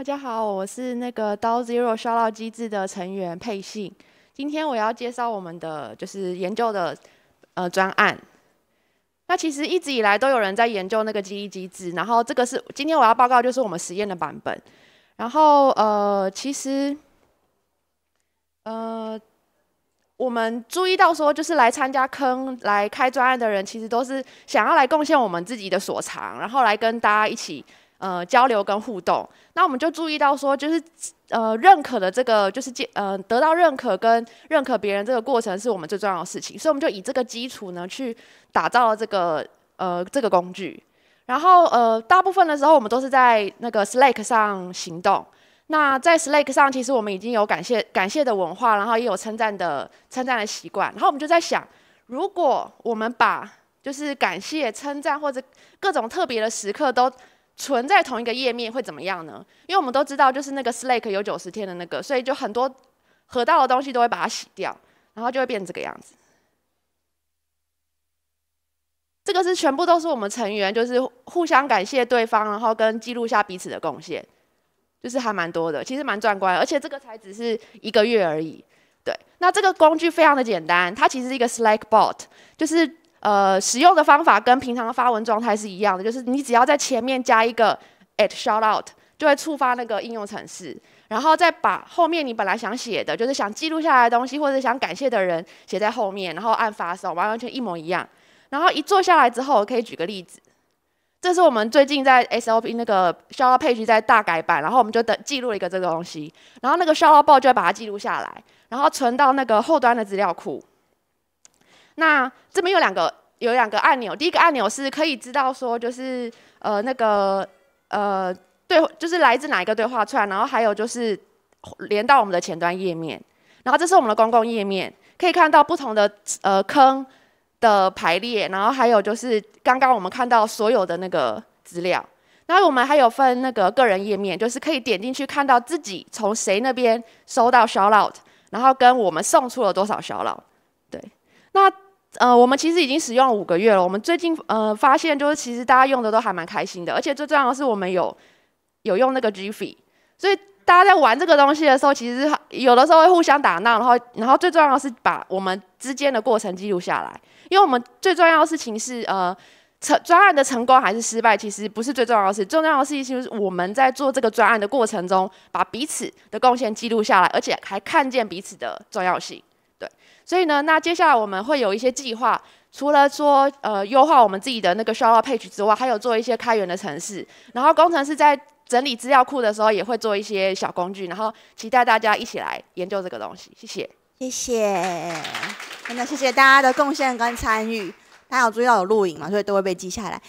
大家好，我是那个刀 zero 烧脑机制的成员佩信。今天我要介绍我们的就是研究的呃专案。那其实一直以来都有人在研究那个记忆机制，然后这个是今天我要报告就是我们实验的版本。然后呃其实呃我们注意到说，就是来参加坑来开专案的人，其实都是想要来贡献我们自己的所长，然后来跟大家一起。呃，交流跟互动，那我们就注意到说，就是呃，认可的这个就是呃，得到认可跟认可别人这个过程是我们最重要的事情，所以我们就以这个基础呢去打造了这个呃这个工具。然后呃，大部分的时候我们都是在那个 Slack 上行动。那在 Slack 上，其实我们已经有感谢感谢的文化，然后也有称赞的称赞的习惯。然后我们就在想，如果我们把就是感谢、称赞或者各种特别的时刻都存在同一个页面会怎么样呢？因为我们都知道，就是那个 Slack 有九十天的那个，所以就很多合到的东西都会把它洗掉，然后就会变这个样子。这个是全部都是我们成员，就是互相感谢对方，然后跟记录下彼此的贡献，就是还蛮多的，其实蛮壮观。而且这个才只是一个月而已，对。那这个工具非常的简单，它其实是一个 Slack Bot，就是。呃，使用的方法跟平常的发文状态是一样的，就是你只要在前面加一个 at shout out，就会触发那个应用程式，然后再把后面你本来想写的就是想记录下来的东西，或者想感谢的人写在后面，然后按发送，完完全一模一样。然后一做下来之后，我可以举个例子，这是我们最近在 s o p 那个 shout out page 在大改版，然后我们就等记录了一个这个东西，然后那个 shout out 报就会把它记录下来，然后存到那个后端的资料库。那这边有两个有两个按钮，第一个按钮是可以知道说就是呃那个呃对，就是来自哪一个对话串，然后还有就是连到我们的前端页面，然后这是我们的公共页面，可以看到不同的呃坑的排列，然后还有就是刚刚我们看到所有的那个资料，然后我们还有分那个个人页面，就是可以点进去看到自己从谁那边收到小老，然后跟我们送出了多少小老，对，那。呃，我们其实已经使用五个月了。我们最近呃发现，就是其实大家用的都还蛮开心的。而且最重要的是，我们有有用那个 GIF，所以大家在玩这个东西的时候，其实有的时候会互相打闹。然后，然后最重要的是把我们之间的过程记录下来。因为我们最重要的事情是，呃，成专案的成功还是失败，其实不是最重要的事。重要的事情就是我们在做这个专案的过程中，把彼此的贡献记录下来，而且还看见彼此的重要性。对，所以呢，那接下来我们会有一些计划，除了说呃优化我们自己的那个 p a 配置之外，还有做一些开源的城市，然后工程师在整理资料库的时候也会做一些小工具，然后期待大家一起来研究这个东西。谢谢，谢谢，真的谢谢大家的贡献跟参与，大家有注意到有录影嘛？所以都会被记下来。